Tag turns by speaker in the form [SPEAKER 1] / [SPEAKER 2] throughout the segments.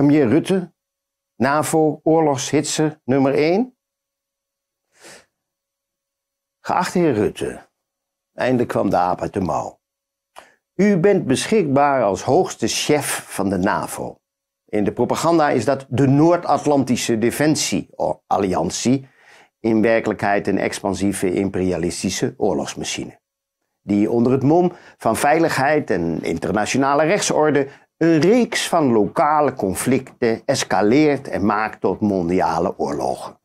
[SPEAKER 1] Premier Rutte, NAVO, oorlogshitse nummer 1? Geachte heer Rutte, eindelijk kwam de aap uit de mouw. U bent beschikbaar als hoogste chef van de NAVO. In de propaganda is dat de Noord-Atlantische Alliantie. in werkelijkheid een expansieve imperialistische oorlogsmachine, die onder het mom van veiligheid en internationale rechtsorde een reeks van lokale conflicten escaleert en maakt tot mondiale oorlogen.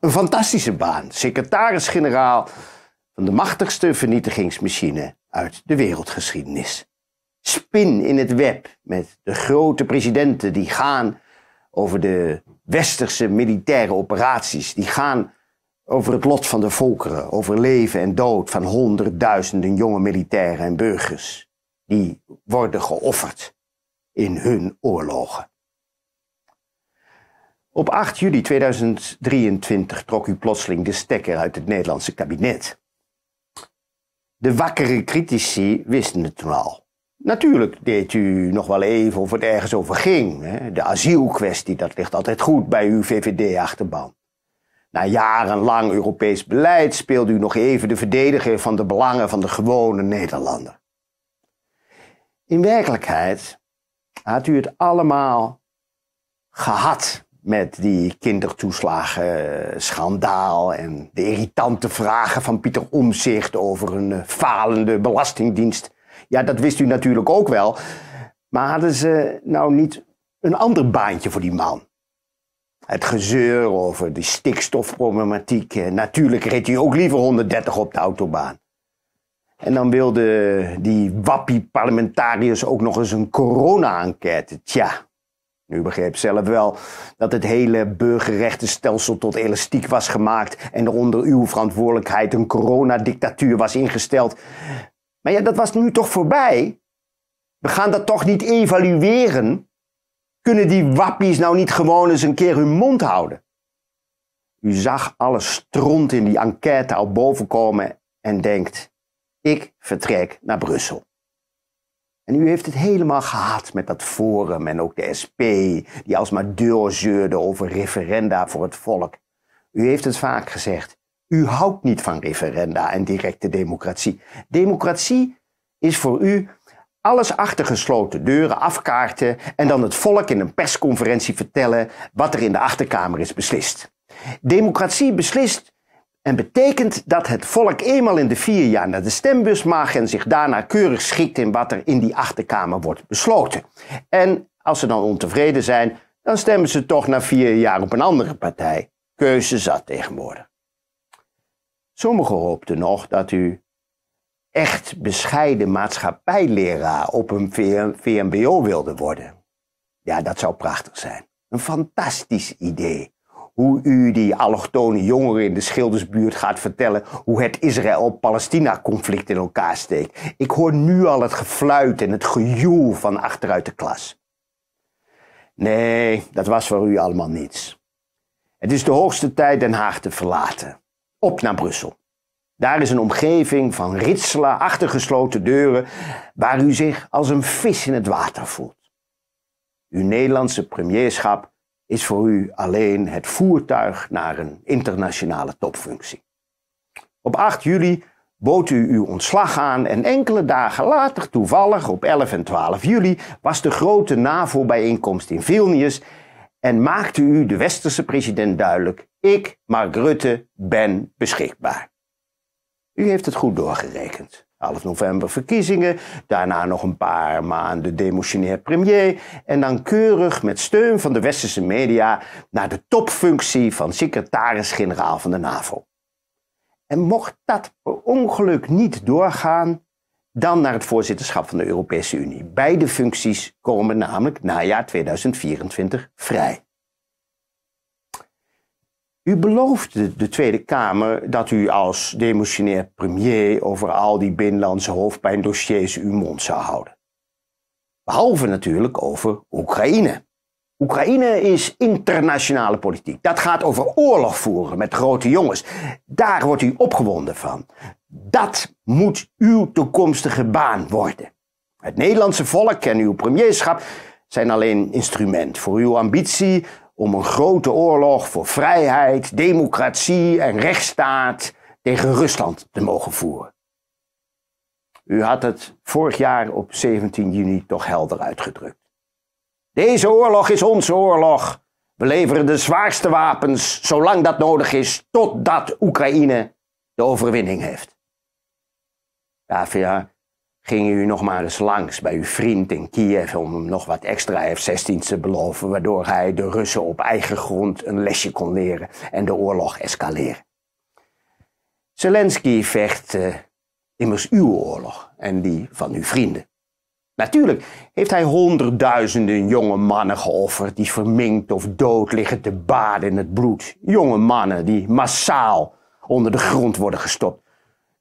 [SPEAKER 1] Een fantastische baan, secretaris-generaal van de machtigste vernietigingsmachine uit de wereldgeschiedenis. Spin in het web met de grote presidenten die gaan over de westerse militaire operaties, die gaan over het lot van de volkeren, over leven en dood van honderdduizenden jonge militairen en burgers die worden geofferd in hun oorlogen. Op 8 juli 2023 trok u plotseling de stekker uit het Nederlandse kabinet. De wakkere critici wisten het toen al. Natuurlijk deed u nog wel even of het ergens over ging. Hè? De asielkwestie, dat ligt altijd goed bij uw VVD-achterban. Na jarenlang Europees beleid speelde u nog even de verdediger van de belangen van de gewone Nederlander. In werkelijkheid had u het allemaal gehad met die kindertoeslagenschandaal en de irritante vragen van Pieter Omzicht over een eh, falende belastingdienst. Ja, dat wist u natuurlijk ook wel. Maar hadden ze nou niet een ander baantje voor die man? Het gezeur over de stikstofproblematiek. Eh, natuurlijk reed u ook liever 130 op de autobaan. En dan wilde die wappie-parlementariërs ook nog eens een corona-enquête. Tja, nu begreep zelf wel dat het hele burgerrechtenstelsel tot elastiek was gemaakt en er onder uw verantwoordelijkheid een coronadictatuur was ingesteld. Maar ja, dat was nu toch voorbij? We gaan dat toch niet evalueren? Kunnen die wappies nou niet gewoon eens een keer hun mond houden? U zag alle stront in die enquête al bovenkomen en denkt, ik vertrek naar Brussel. En u heeft het helemaal gehad met dat Forum en ook de SP, die alsmaar deurzeurde over referenda voor het volk. U heeft het vaak gezegd. U houdt niet van referenda en directe democratie. Democratie is voor u alles achter gesloten deuren afkaarten en dan het volk in een persconferentie vertellen wat er in de achterkamer is beslist. Democratie beslist en betekent dat het volk eenmaal in de vier jaar naar de stembus mag en zich daarna keurig schikt in wat er in die achterkamer wordt besloten. En als ze dan ontevreden zijn, dan stemmen ze toch na vier jaar op een andere partij. Keuze zat tegenwoordig. Sommigen hoopten nog dat u echt bescheiden maatschappijleraar op een VMBO wilde worden. Ja, dat zou prachtig zijn. Een fantastisch idee hoe u die allochtone jongeren in de Schildersbuurt gaat vertellen hoe het Israël-Palestina-conflict in elkaar steekt. Ik hoor nu al het gefluit en het gejoel van achteruit de klas. Nee, dat was voor u allemaal niets. Het is de hoogste tijd Den Haag te verlaten. Op naar Brussel. Daar is een omgeving van ritselen achtergesloten deuren waar u zich als een vis in het water voelt. Uw Nederlandse premierschap is voor u alleen het voertuig naar een internationale topfunctie. Op 8 juli bood u uw ontslag aan en enkele dagen later, toevallig op 11 en 12 juli, was de grote NAVO-bijeenkomst in Vilnius en maakte u de westerse president duidelijk: ik, Mark Rutte, ben beschikbaar. U heeft het goed doorgerekend. 11 november verkiezingen, daarna nog een paar maanden demotionair premier en dan keurig met steun van de westerse media naar de topfunctie van secretaris-generaal van de NAVO. En mocht dat per ongeluk niet doorgaan, dan naar het voorzitterschap van de Europese Unie. Beide functies komen namelijk na jaar 2024 vrij. U beloofde de Tweede Kamer dat u als demissionair premier over al die binnenlandse hoofdpijndossiers uw mond zou houden. Behalve natuurlijk over Oekraïne. Oekraïne is internationale politiek. Dat gaat over oorlog voeren met grote jongens. Daar wordt u opgewonden van. Dat moet uw toekomstige baan worden. Het Nederlandse volk en uw premierschap zijn alleen instrument voor uw ambitie om een grote oorlog voor vrijheid, democratie en rechtsstaat tegen Rusland te mogen voeren. U had het vorig jaar op 17 juni toch helder uitgedrukt. Deze oorlog is onze oorlog. We leveren de zwaarste wapens, zolang dat nodig is, totdat Oekraïne de overwinning heeft. Ja, gingen u nog maar eens langs bij uw vriend in Kiev om hem nog wat extra f 16 te beloven, waardoor hij de Russen op eigen grond een lesje kon leren en de oorlog escaleren. Zelensky vecht eh, immers uw oorlog en die van uw vrienden. Natuurlijk heeft hij honderdduizenden jonge mannen geofferd die verminkt of dood liggen te baden in het bloed. Jonge mannen die massaal onder de grond worden gestopt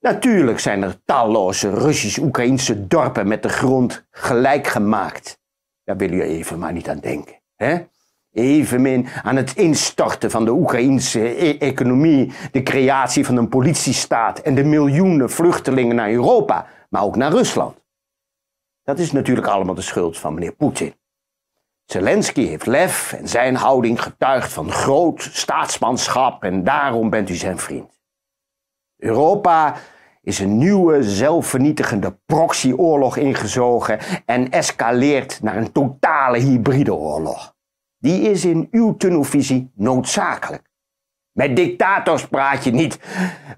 [SPEAKER 1] Natuurlijk zijn er talloze Russisch-Oekraïnse dorpen met de grond gelijk gemaakt. Daar wil je even maar niet aan denken. Hè? Evenmin aan het instorten van de Oekraïnse e-, economie, de creatie van een politiestaat en de miljoenen vluchtelingen naar Europa, maar ook naar Rusland. Dat is natuurlijk allemaal de schuld van meneer Poetin. Zelensky heeft lef en zijn houding getuigt van groot staatsmanschap en daarom bent u zijn vriend. Europa is een nieuwe zelfvernietigende proxyoorlog ingezogen en escaleert naar een totale hybride oorlog. Die is in uw tunnelvisie noodzakelijk. Met dictators praat je niet,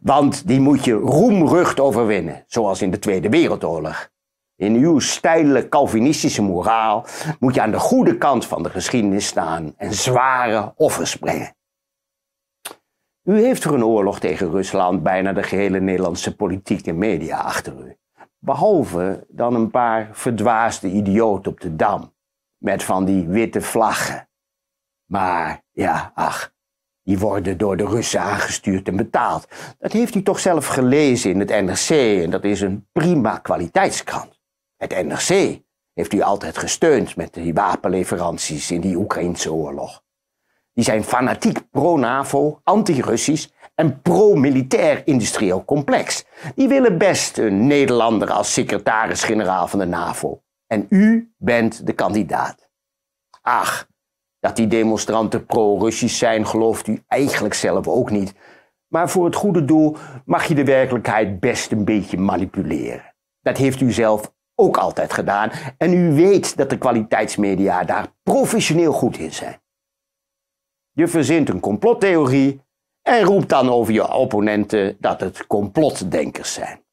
[SPEAKER 1] want die moet je roemrucht overwinnen, zoals in de Tweede Wereldoorlog. In uw steile Calvinistische moraal moet je aan de goede kant van de geschiedenis staan en zware offers brengen. U heeft voor een oorlog tegen Rusland bijna de gehele Nederlandse politiek en media achter u. Behalve dan een paar verdwaasde idioten op de dam. Met van die witte vlaggen. Maar ja, ach, die worden door de Russen aangestuurd en betaald. Dat heeft u toch zelf gelezen in het NRC en dat is een prima kwaliteitskrant. Het NRC heeft u altijd gesteund met die wapenleveranties in die Oekraïnse oorlog. Die zijn fanatiek pro-NAVO, anti-Russisch en pro-militair industrieel complex. Die willen best een Nederlander als secretaris-generaal van de NAVO. En u bent de kandidaat. Ach, dat die demonstranten pro-Russisch zijn, gelooft u eigenlijk zelf ook niet. Maar voor het goede doel mag je de werkelijkheid best een beetje manipuleren. Dat heeft u zelf ook altijd gedaan en u weet dat de kwaliteitsmedia daar professioneel goed in zijn. Je verzint een complottheorie en roept dan over je opponenten dat het complotdenkers zijn.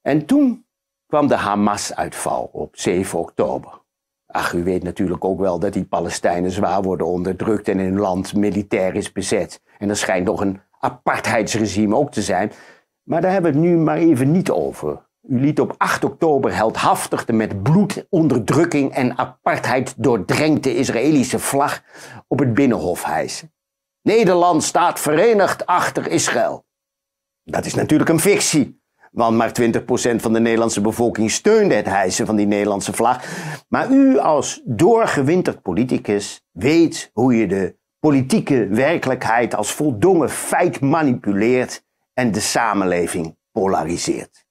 [SPEAKER 1] En toen kwam de Hamas-uitval op 7 oktober. Ach, u weet natuurlijk ook wel dat die Palestijnen zwaar worden onderdrukt en hun land militair is bezet. En er schijnt nog een apartheidsregime ook te zijn. Maar daar hebben we het nu maar even niet over. U liet op 8 oktober heldhaftig de met bloed, onderdrukking en apartheid doordrenkte Israëlische vlag op het binnenhof hijsen. Nederland staat verenigd achter Israël. Dat is natuurlijk een fictie, want maar 20% van de Nederlandse bevolking steunde het hijsen van die Nederlandse vlag. Maar u als doorgewinterd politicus weet hoe je de politieke werkelijkheid als voldongen feit manipuleert en de samenleving polariseert.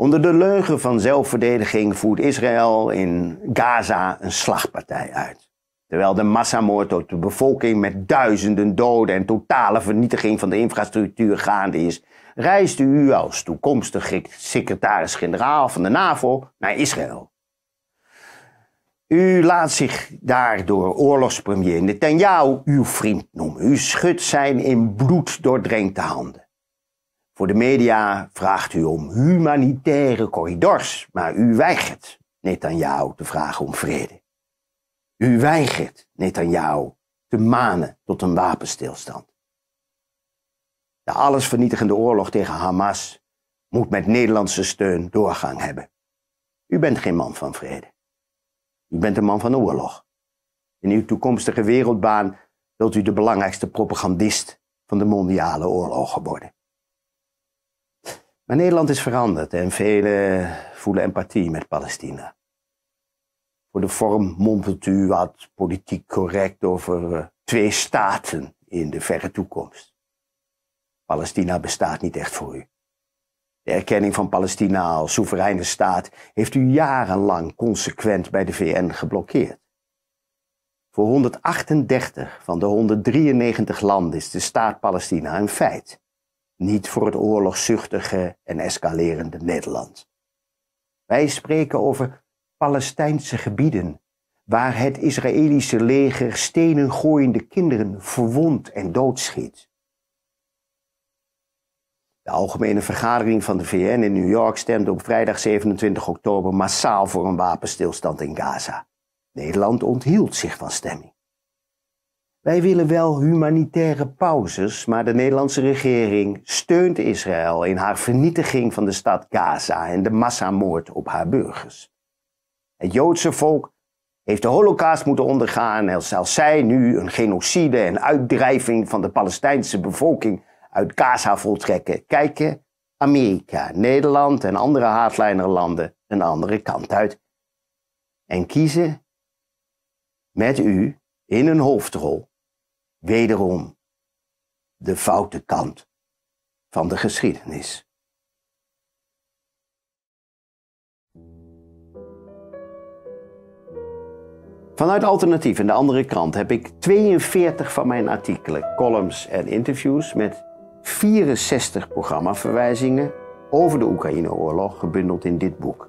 [SPEAKER 1] Onder de leugen van zelfverdediging voert Israël in Gaza een slagpartij uit. Terwijl de massamoord op de bevolking met duizenden doden en totale vernietiging van de infrastructuur gaande is, reist u als toekomstig secretaris-generaal van de NAVO naar Israël. U laat zich daardoor oorlogspremier Netanyahu uw vriend noemen. U schudt zijn in bloed doordrenkte handen. Voor de media vraagt u om humanitaire corridors, maar u weigert Netanjahu te vragen om vrede. U weigert Netanjahu te manen tot een wapenstilstand. De allesvernietigende oorlog tegen Hamas moet met Nederlandse steun doorgang hebben. U bent geen man van vrede. U bent een man van oorlog. In uw toekomstige wereldbaan wilt u de belangrijkste propagandist van de mondiale oorlogen worden. Maar Nederland is veranderd en velen voelen empathie met Palestina. Voor de vorm mompelt u wat politiek correct over eh, twee staten in de verre toekomst. Palestina bestaat niet echt voor u. De erkenning van Palestina als soevereine staat heeft u jarenlang consequent bij de VN geblokkeerd. Voor 138 van de 193 landen is de staat Palestina een feit niet voor het oorlogzuchtige en escalerende Nederland. Wij spreken over Palestijnse gebieden, waar het Israëlische leger stenen gooiende kinderen verwond en doodschiet. De Algemene Vergadering van de VN in New York stemde op vrijdag 27 oktober massaal voor een wapenstilstand in Gaza. Nederland onthield zich van stemming. Wij willen wel humanitaire pauzes, maar de Nederlandse regering steunt Israël in haar vernietiging van de stad Gaza en de massamoord op haar burgers. Het Joodse volk heeft de holocaust moeten ondergaan en zelfs zij nu een genocide en uitdrijving van de Palestijnse bevolking uit Gaza voltrekken, kijken Amerika, Nederland en andere landen een andere kant uit en kiezen met u in een hoofdrol wederom de foute kant van de geschiedenis. Vanuit Alternatief en de andere krant heb ik 42 van mijn artikelen, columns en interviews met 64 programmaverwijzingen over de Oekraïneoorlog gebundeld in dit boek.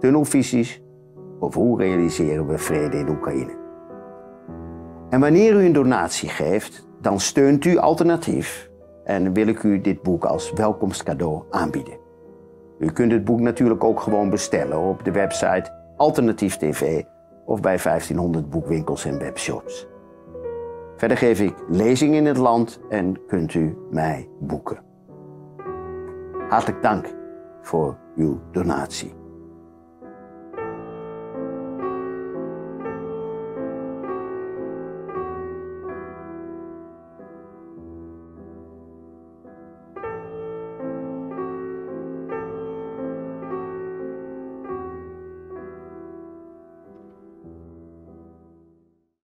[SPEAKER 1] Tunnelvisies over hoe realiseren we vrede in Oekraïne. En wanneer u een donatie geeft, dan steunt u alternatief. En wil ik u dit boek als welkomstcadeau aanbieden. U kunt het boek natuurlijk ook gewoon bestellen op de website Alternatief TV of bij 1500 boekwinkels en webshops. Verder geef ik lezingen in het land en kunt u mij boeken. Hartelijk dank voor uw donatie.